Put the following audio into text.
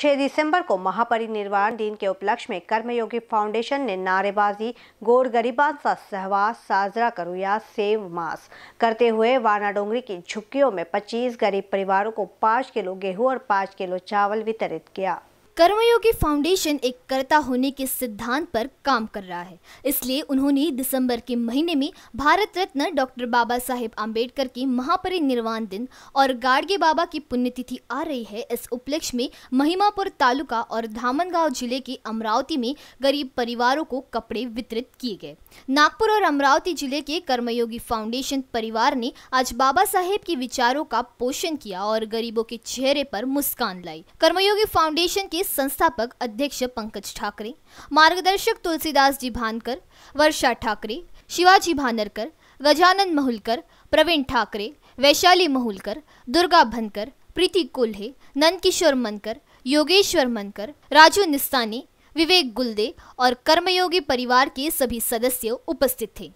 6 दिसंबर को महापरिनिर्वाण दिन के उपलक्ष्य में कर्मयोगी फाउंडेशन ने नारेबाजी गोर गरीबांसा सहवास साजरा करो या सेव मास करते हुए वाना डोंगरी की झुग्गियों में 25 गरीब परिवारों को 5 किलो गेहूं और 5 किलो चावल वितरित किया कर्मयोगी फाउंडेशन एक कर्ता होने के सिद्धांत पर काम कर रहा है इसलिए उन्होंने दिसंबर के महीने में भारत रत्न डॉक्टर बाबा साहेब आम्बेडकर की महापरिनिर्वाण दिन और गाड़गे बाबा की पुण्यतिथि आ रही है इस उपलक्ष्य में महिमापुर तालुका और धामनगांव जिले के अमरावती में गरीब परिवारों को कपड़े वितरित किए गए नागपुर और अमरावती जिले के कर्मयोगी फाउंडेशन परिवार ने आज बाबा साहेब के विचारों का पोषण किया और गरीबों के चेहरे पर मुस्कान लाई कर्मयोगी फाउंडेशन के संस्थापक अध्यक्ष पंकज ठाकरे मार्गदर्शक तुलसीदास जी भानकर वर्षा ठाकरे शिवाजी भानरकर गजानन महुलकर प्रवीण ठाकरे वैशाली महुलकर दुर्गा भनकर प्रीति कोल्हे नंदकिशोर मनकर योगेश्वर मनकर राजू निस्तानी विवेक गुलदे और कर्मयोगी परिवार के सभी सदस्य उपस्थित थे